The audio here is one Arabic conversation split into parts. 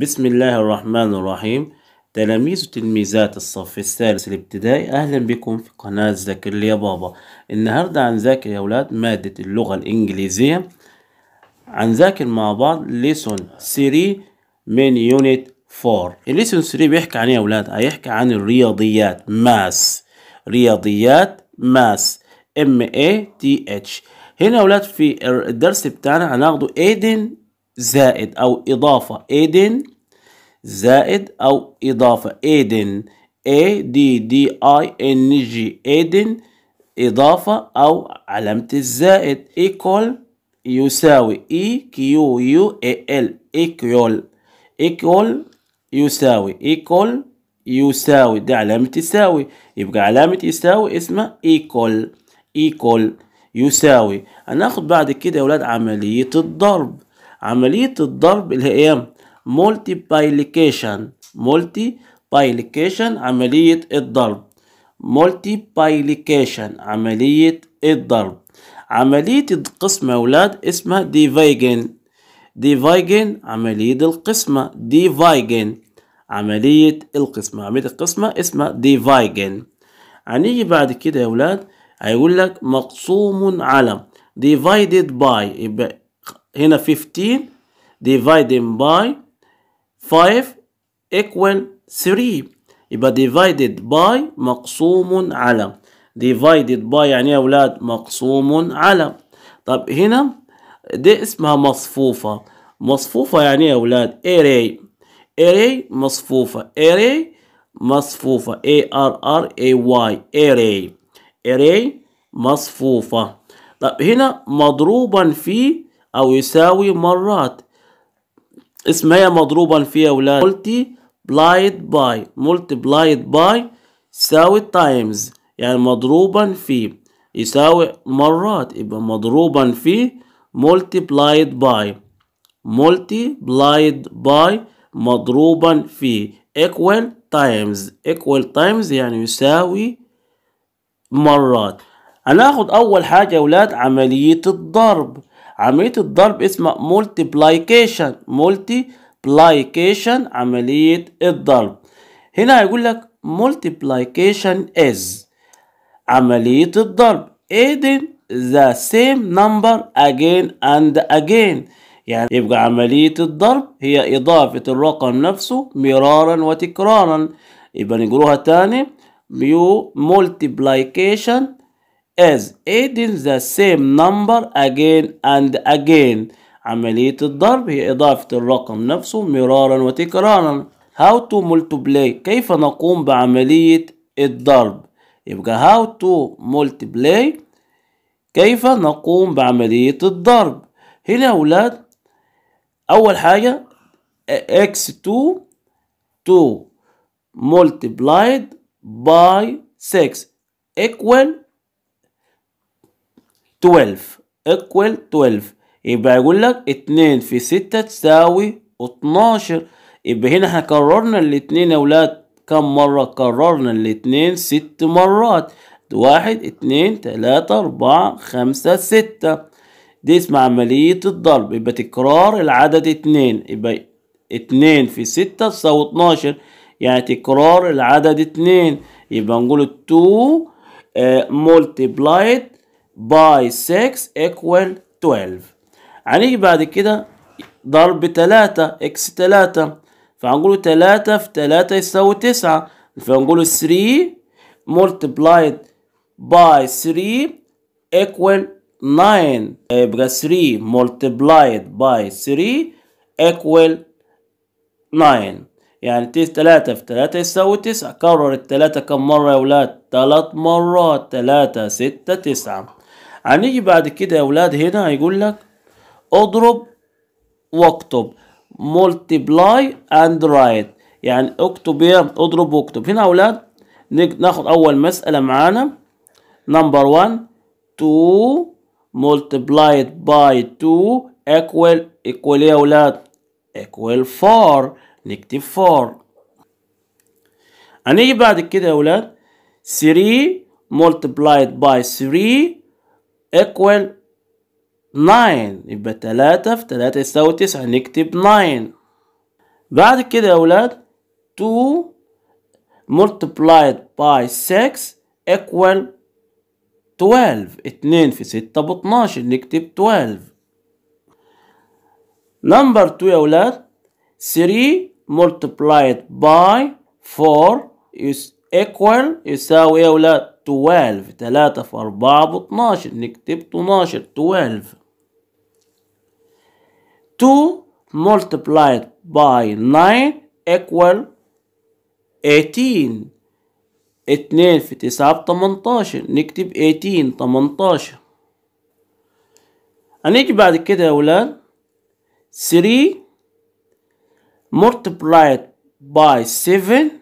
بسم الله الرحمن الرحيم تلاميذ وتلميذات الصف الثالث الابتدائي اهلا بكم في قناة ذاكر لي يا بابا النهاردة هنذاكر يا ولاد مادة اللغة الانجليزية هنذاكر مع بعض ليسون 3 من يونت 4 الليسون 3 بيحكي عن ايه يا ولاد هيحكي عن الرياضيات ماس رياضيات ماس ام اي تي اتش هنا يا ولاد في الدرس بتاعنا هناخده ايدن زائد أو إضافة إيدن زائد أو إضافة إيدن A D D I N G إيدن إضافة أو علامة الزائد إيكول يساوي E Q U A L إيكول إيكول يساوي إيكول يساوي ده علامة يساوي يبقى علامة يساوي اسمها إيكول إيكول يساوي هناخد بعد كده يا ولاد عملية الضرب عملية الضرب اللي هي multiplication multiplication عملية الضرب multiplication عملية الضرب عملية القسمة أولاد اسمها division division عملية القسمة division عملية القسمة عملية القسمة اسمها division هنيجي بعد كده يا أولاد هيقول لك مقسوم على divided by يبقى هنا 15 divided by 5 equal 3 يبقى divided by مقسوم على divided by يعني إيه يا أولاد مقسوم على طب هنا دي اسمها مصفوفة مصفوفة يعني إيه يا أولاد array array مصفوفة array مصفوفة A R R A Y array array مصفوفة طب هنا مضروبا في أو يساوي مرات اسمها مضروبا في أولاد multiplied by multiplied by يساوي تايمز يعني مضروبا في يساوي مرات يبقى مضروبا في multiplied by multiplied by مضروبا في equal times equal times يعني يساوي مرات هناخد أول حاجة يا أولاد عملية الضرب عملية الضرب اسمها multiplication multiplication عملية الضرب هنا هيقول لك multiplication is عملية الضرب adding the same number again and again يعني يبقى عملية الضرب هي إضافة الرقم نفسه مرارا وتكرارا يبقى نقروها تاني multiplication is adding the same number again and again عملية الضرب هي إضافة الرقم نفسه مرارا وتكرارا how to multiply كيف نقوم بعملية الضرب يبقى how to multiply كيف نقوم بعملية الضرب هنا يا أولاد أول حاجة x2 2 multiplied by 6 equal 12 equal 12 يبقى يقول لك 2 في 6 تساوي 12 يبقى هنا احنا كررنا الاثنين يا اولاد كم مرة كررنا الاثنين ست مرات واحد اتنين تلاتة اربعة خمسة ستة دي اسم عملية الضرب يبقى تكرار العدد اتنين يبقى اتنين في ستة تساوي اتناشر يعني تكرار العدد اتنين يبقى نقول تو مولتبلايد آه، باي 6 ايكوال 12 هنيجي بعد كده ضرب 3 اكس 3 فهنقول 3 في 3 يساوي 9 فهنقول 3 multiplied by 3 equal 9 يبقى 3 multiplied by 3 equal 9 يعني 3 في 3 يساوي 9 كرر ال 3 كم مرة يا اولاد 3 مرات 3 6 9 هنيجي بعد كده يا اولاد هنا هيقول لك اضرب واكتب multiply and write يعني اكتب يا اضرب واكتب هنا يا اولاد ناخد اول مساله معانا نمبر 1 2 multiplied by 2 equal equal يا اولاد equal 4 نكتب 4 هنيجي بعد كده يا اولاد 3 multiplied by 3 equal 9 يبقى 3 في 3 يساوي 9 نكتب 9 بعد كده يا أولاد 2 multiplied by 6 equal 12 2 في 6 ب 12 نكتب 12 نمبر 2 يا أولاد 3 multiplied by 4 is equal يساوي يا أولاد 12 3 في 4 ب 12 نكتب 12 12 2 multiplied by 9 equal 18 2 في 9 ب 18 نكتب 18 18 هنيجي بعد كده يا أولاد 3 multiplied by 7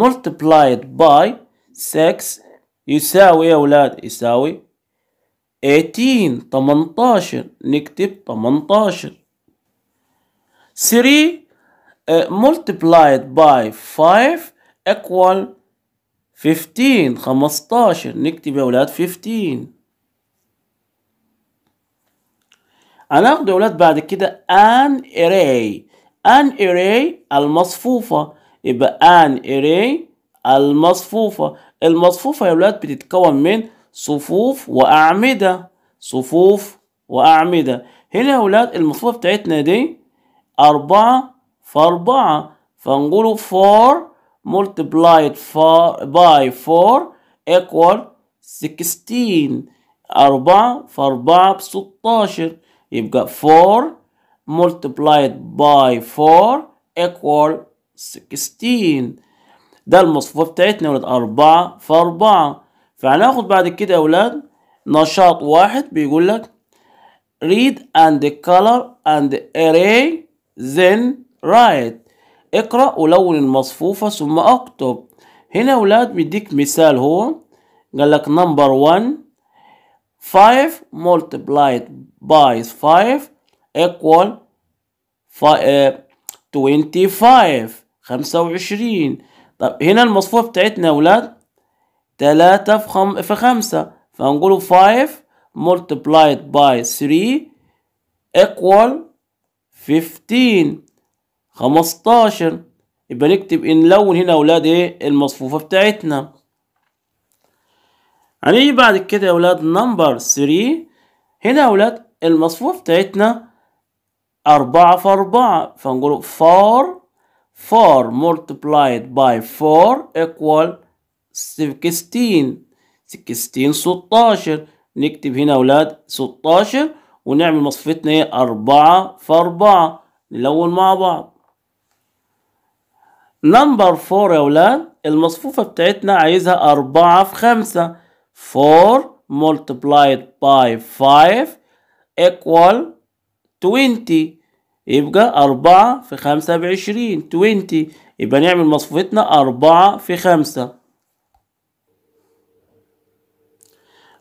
multiplied by 6 يساوي يا ولاد يساوي 18 18 نكتب 18 3 uh, multiplied by 5 equal 15 15 نكتب يا ولاد 15 هناخد يا ولاد بعد كده an array an array المصفوفة يبقى ان اري المصفوفة المصفوفة يا ولاد بتتكون من صفوف وأعمدة صفوف وأعمدة هنا يا ولاد المصفوفة بتاعتنا دي أربعة في أربعة فنقوله 4 multiplied by 4 equal 16 أربعة في أربعة بستاشر يبقى 4 multiplied by 4 equal 16 ده المصفوفة بتاعتنا يا ولاد أربعة في أربعة فهناخد بعد كده يا ولاد نشاط واحد بيقول لك read and color and array then write اقرأ ولون المصفوفة ثم اكتب هنا يا ولاد بيديك مثال هو قال لك نمبر 1 5 multiplied by 5 equal 25 آه، خمسة وعشرين طب هنا المصفوفة بتاعتنا يا ولاد تلاتة في خم... في خمسة فهنقوله five multiplied by three equal fifteen خمستاشر يبقى نكتب نلون هنا اولاد ايه المصفوفه بتاعتنا هنيجي بعد كده يا اولاد number three هنا يا اولاد المصفوفه بتاعتنا أربعة في أربعة فنقول 4 4 multiplied by 4 equal 16 16 16 نكتب هنا أولاد 16 ونعمل مصفتنا ايه 4 في 4 نلون مع بعض نمبر 4 يا أولاد المصفوفة بتاعتنا عايزها 4 في 5 4 multiplied by 5 equal 20 يبقى أربعة في خمسة بعشرين توينتي يبقى نعمل مصفوفتنا أربعة في خمسة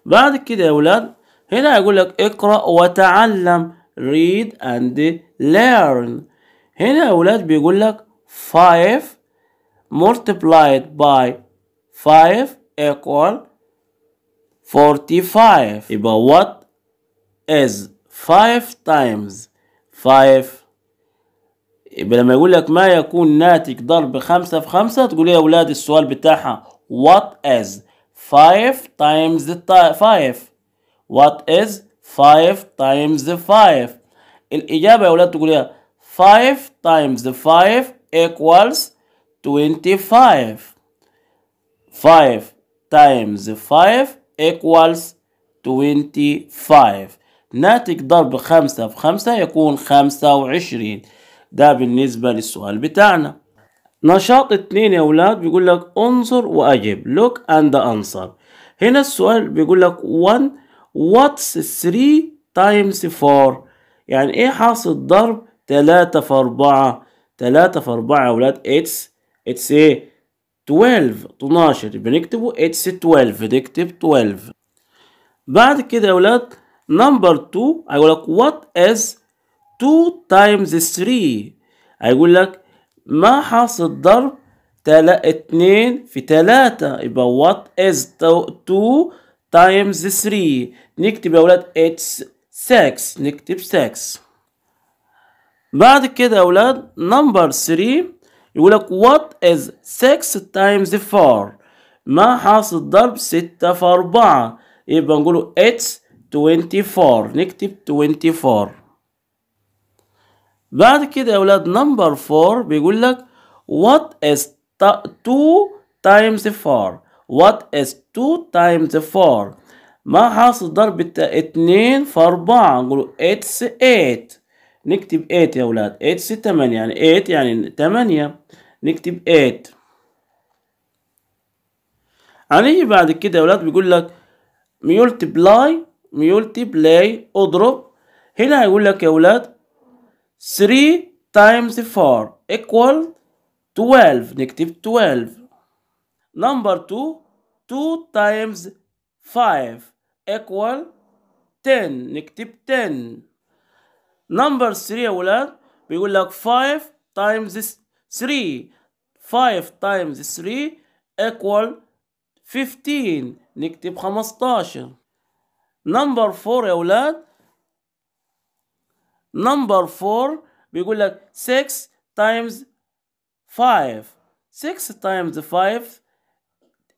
بعد كده يا أولاد هنا يقول لك اقرأ وتعلم read and learn هنا يا أولاد بيقول لك five multiplied by five equal five يبقى what is five times 5 يبقى لما يقول لك ما يكون ناتج ضرب 5 في 5 تقول يا اولاد السؤال بتاعها what is 5 times 5 what is 5 times 5 الاجابه يا اولاد تقول يا 5 times 5 equals 25 5 times 5 equals 25 ناتج ضرب خمسة في خمسة يكون خمسة وعشرين ده بالنسبة للسؤال بتاعنا نشاط اتنين يا أولاد بيقول لك انظر وأجب لوك أند answer هنا السؤال بيقول لك one واتس three تايمز four يعني ايه حاصل ضرب تلاتة في أربعة تلاتة في أربعة يا أولاد اتس اتس ايه 12 12 بنكتبه اتس 12 نكتب 12 بعد كده يا أولاد نمبر 2 هيقول لك وات از 2 تايمز 3 هيقول لك ما حاصل ضرب 2 في 3 يبقى وات از 2 تايمز 3 نكتب يا اولاد اتس 6 نكتب 6 بعد كده يا اولاد نمبر 3 يقول لك وات از 6 تايمز 4 ما حاصل ضرب 6 في 4 يبقى نقوله اتس 24 نكتب 24 بعد كده يا اولاد نمبر 4 بيقول لك what is 2 times 4 what is 2 times 4 ما حاصل ضرب 2 في 4 نقول it's 8 نكتب 8 يا اولاد 8 8 يعني 8 يعني 8 نكتب 8 هنيجي بعد كده يا اولاد بيقول لك multiply ميولتي بلاي اضرب هنا هيقول لك يا ولاد 3 times 4 equal 12 نكتب 12 number 2 2 times 5 equal 10 نكتب 10 number 3 يا ولاد بيقول لك 5 times 3 5 times 3 equal 15 نكتب 15 نمبر فور يا اولاد نمبر فور بيقول لك 6 times 5 6 times 5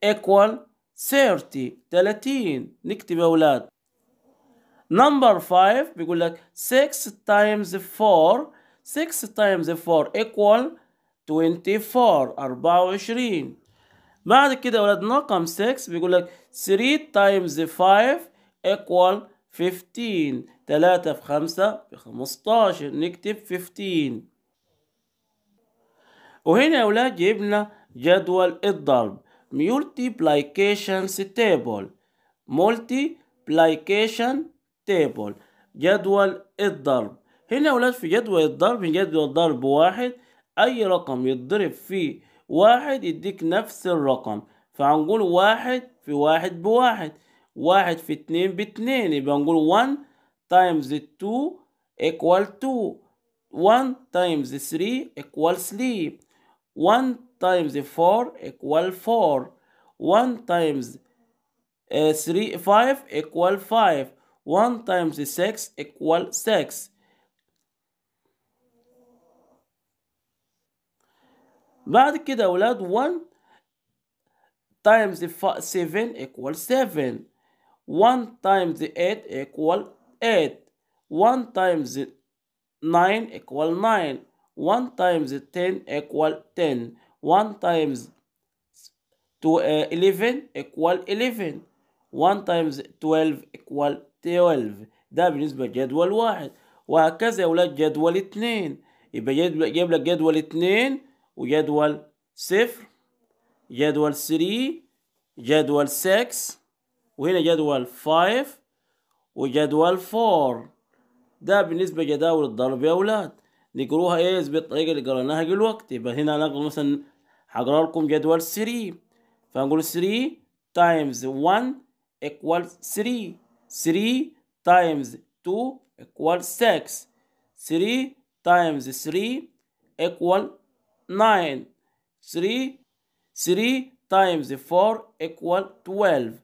equal 30 30 نكتب يا اولاد نمبر 5 بيقول لك 6 times 4 6 times 4 equal 24 24 بعد كده يا اولاد رقم 6 بيقول لك 3 times 5 equal 15 3 في 5 ب 15 نكتب 15 وهنا يا أولاد جبنا جدول الضرب multiplication table multiplication table جدول الضرب هنا يا أولاد في جدول الضرب جدول الضرب واحد أي رقم يتضرب في واحد يديك نفس الرقم فهنقول واحد في واحد بواحد واحد في اتنين باتنين يبقى نقول 1 تايمز two equal two 1 تايمز three equal three 1 تايمز four equal four 1 تايمز 3 5 equal 5 1 times six equal 6 بعد كده يا اولاد 1 times 7 equal 7 1 times 8 equal 8. 1 times 9 equal 9. 1 times 10 equal 10. 1 times to, uh, 11 equal 11. 1 times 12 equal 12 ده بالنسبة لجدول واحد وهكذا يا ولاد جدول اتنين يبقى جايب لك جدول اتنين وجدول صفر جدول 3 جدول 6 وهنا جدول 5 وجدول 4 ده بالنسبة لجداول الضرب يا أولاد نقروها ايه بالطريقة اللي قرأناها دلوقتي يبقى هنا نقرأ مثلا حقرا لكم جدول 3 فنقول 3 times 1 equals 3 3 times 2 equals 6 3 times 3 equal 9 3 3 times 4 equal 12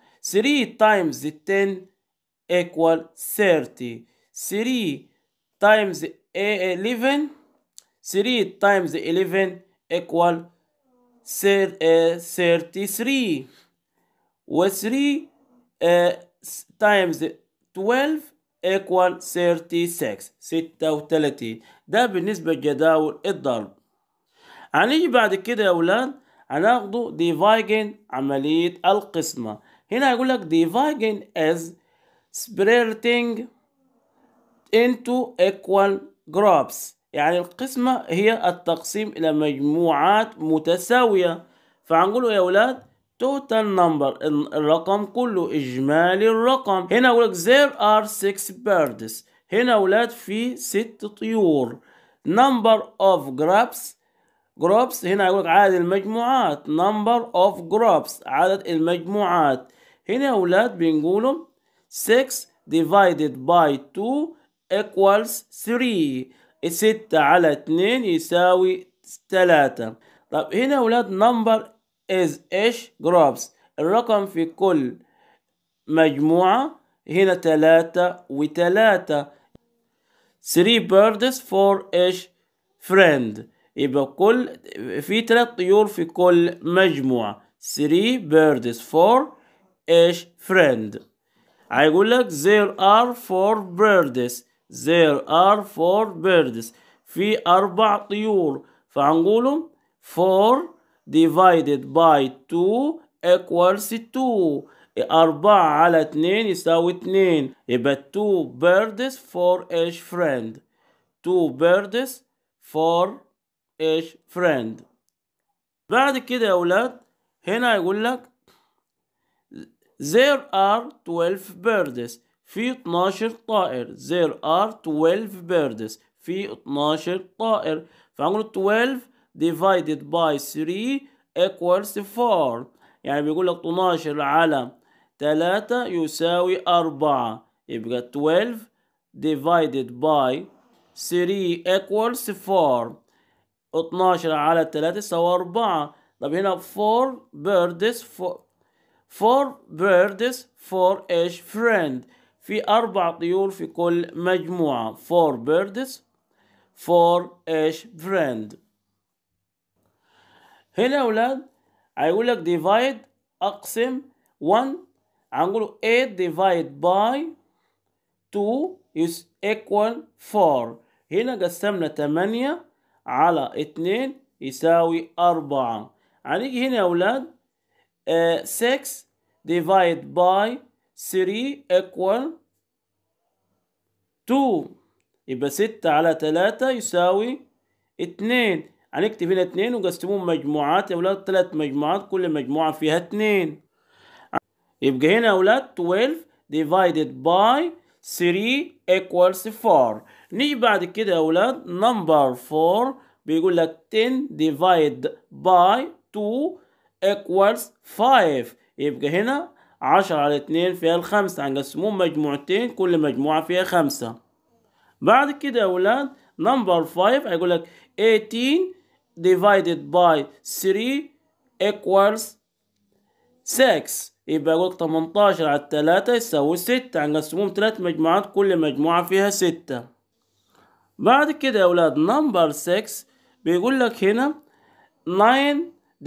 3 times 10 equal 30 3 times 11 3 e, times 11 equal 33 و 3 times 12 equal 36 36 ده بالنسبة لجداول الضرب هنيجي بعد كده يا أولاد هناخده ديفايجن عملية القسمة هنا هيقول لك dividing as splitting into equal groups يعني القسمة هي التقسيم إلى مجموعات متساوية فهنقول إيه يا أولاد total number الرقم كله إجمالي الرقم هنا أقول لك there are six birds هنا أولاد في ست طيور number of groups groups هنا أقول لك عدد المجموعات number of groups عدد المجموعات هنا يا أولاد بنقولهم 6 divided by 2 equals 3 6 على 2 يساوي 3 طب هنا يا أولاد number is ايش groups الرقم في كل مجموعة هنا 3 و3 3 birds for each friend يبقى كل في 3 طيور في كل مجموعة 3 birds for ايش friend هيقول لك there are four birds there are four birds في أربع طيور فهنقولهم four divided by two equals two أربعة على اتنين يساوي اتنين يبقى two birds for each friend two birds for each friend بعد كده يا أولاد هنا يقول لك There are 12 birds في 12 طائر There are 12 birds في 12 طائر فهنقول 12 divided by 3 equals 4 يعني بيقول لك 12 على 3 يساوي 4 يبقى 12 divided by 3 equals 4 12 على 3 يساوي 4 طب هنا 4 birds four birds for each فريند في أربع طيور في كل مجموعة four birds for each فريند هنا يا أولاد هيقول لك divide أقسم 1 هنقوله 8 divide by 2 is equal 4 هنا قسمنا 8 على 2 يساوي 4 هنيجي هنا يا أولاد 6 آه، divided by 3 equal 2 يبقى 6 على 3 يساوي 2 هنكتب هنا 2 وقسموهم مجموعات يا أولاد ثلاث مجموعات كل مجموعة فيها 2 يبقى هنا يا أولاد 12 divided by 3 equals 4 نيجي بعد كده يا أولاد number 4 بيقول لك 10 divided by 2 equals 5 يبقى هنا 10 على 2 فيها الخمسة هنقسمهم يعني مجموعتين كل مجموعة فيها خمسة بعد كده يا أولاد نمبر 5 هيقول لك 18 divided by 3 equals 6 يبقى يقول لك 18 على 3 يساوي 6 هنقسمهم يعني ثلاث مجموعات كل مجموعة فيها 6 بعد كده يا أولاد نمبر 6 بيقول لك هنا 9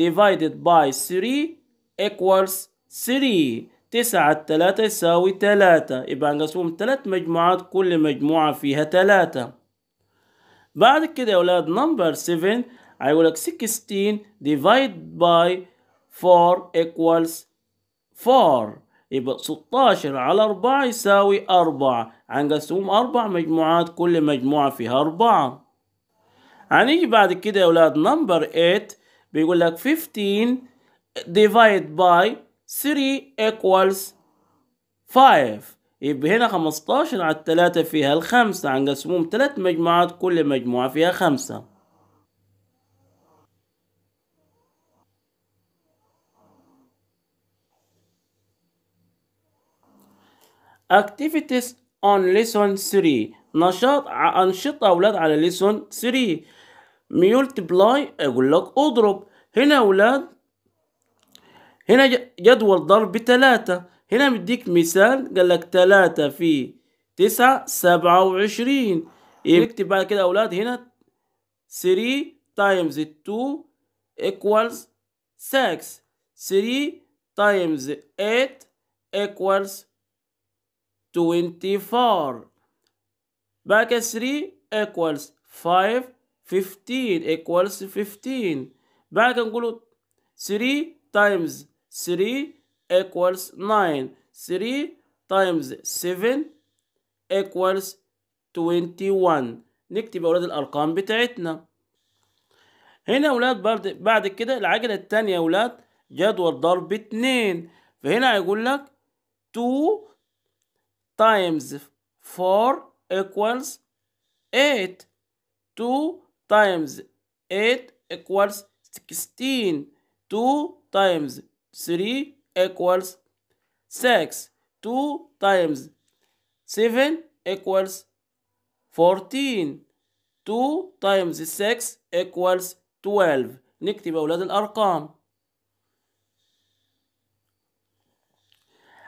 divided by 3 equals 3 تسعة تلاتة يساوي تلاتة يبقى هنقسمهم ثلاث مجموعات كل مجموعة فيها تلاتة بعد كده يا أولاد number 7 هيقول لك 16 divided by 4 equals 4 يبقى 16 على 4 يساوي 4 هنقسمهم أربع مجموعات كل مجموعة فيها أربعة هنيجي بعد كده يا أولاد number 8 بيقول لك 15 ديفايد باي 3 ايكوالز 5 يبقى هنا 15 على 3 فيها الخمسة هنقسمهم ثلاث مجموعات كل مجموعة فيها خمسة activities on lesson 3 نشاط أنشطة أولاد على lesson 3 ميولتبلاي اقول eh, لك اضرب هنا يا اولاد هنا جدول ضرب بتلاتة هنا مديك مثال قال لك تلاتة في تسعة سبعة وعشرين اكتب بعد كده أولاد هنا 3 times 2 equals ثري 3 times 8 equals 24 بقى ثري ايكوالز فايف 15 equals 15 بعد كده نقول 3 times 3 equals 9 3 times 7 equals 21 نكتب يا أولاد الأرقام بتاعتنا هنا يا أولاد بعد كده العجلة التانية يا أولاد جدول ضرب 2 فهنا هيقول لك 2 times 4 equals 8 2 times 8 equals 16 2 times 3 equals 6 2 times 7 equals 14 2 times 6 equals 12 نكتب أولاد الأرقام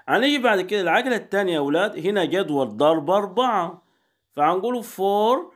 هنيجي بعد كده العجلة التانية يا أولاد هنا جدول ضرب أربعة فهنقوله 4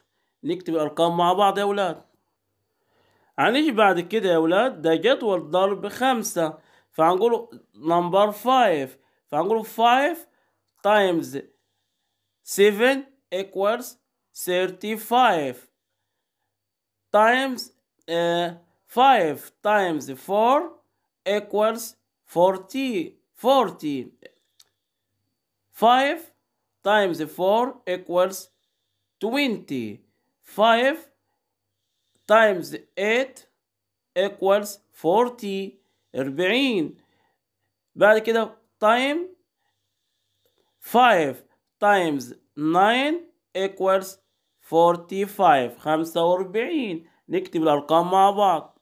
نكتب الأرقام مع بعض يا أولاد هنيجي بعد كده يا أولاد ده جدول ضرب خمسة فهنقول نمبر فايف فهنقول فايف تايمز سيفن equals ثيرتي times تايمز eh, فايف times فور equals فورتي 40 فايف تايمز فور إيكوالز 20 5 times 8 equals 40 40 بعد كده time 5 times 9 equals 45 45 نكتب الأرقام مع بعض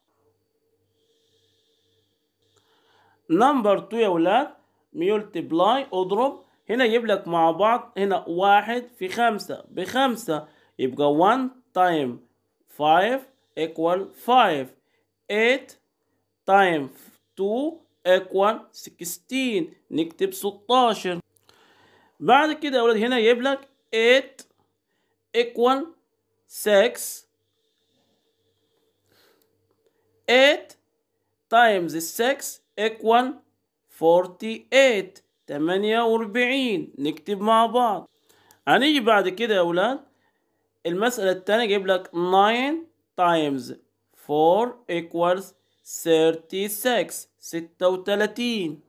نمبر 2 يا ولاد multiply اضرب هنا يجيب لك مع بعض هنا واحد في خمسة بخمسة يبقى 1 time 5 equal 5 8 time 2 equal 16 نكتب 16 بعد كده يا ولاد هنا يجيب لك 8 equal 6 8 times 6 equal 48 48 نكتب مع بعض هنيجي بعد كده يا ولاد المسألة الثانية جايب لك 9 times 4 equals 36 36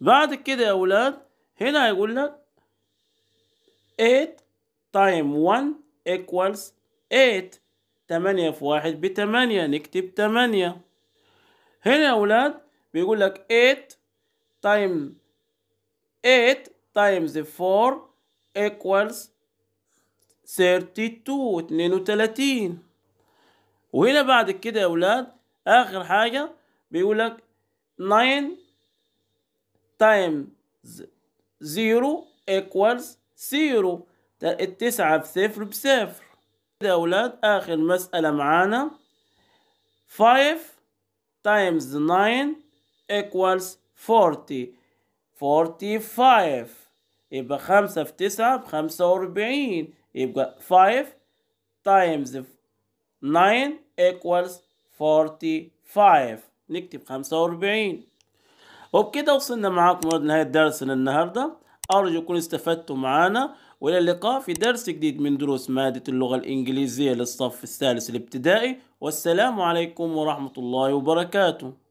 بعد كده يا أولاد هنا هيقول لك 8 times 1 equals 8 8 في 1 ب 8 نكتب 8 هنا يا أولاد بيقول لك 8 times 8 times 4 equals 32 32 وهنا بعد كده يا أولاد آخر حاجة بيقول لك 9 times 0 ايكوالز 0 التسعة بصفر بصفر كده يا أولاد آخر مسألة معانا 5 تايمز 9 ايكوالز 40 45 يبقى 5 في 9 ب 45 يبقى 5 times 9 equals 45 نكتب 45 وبكده وصلنا معاكم لنهاية درسنا النهاردة أرجو يكون استفدتوا معانا وإلى اللقاء في درس جديد من دروس مادة اللغة الإنجليزية للصف الثالث الابتدائي والسلام عليكم ورحمة الله وبركاته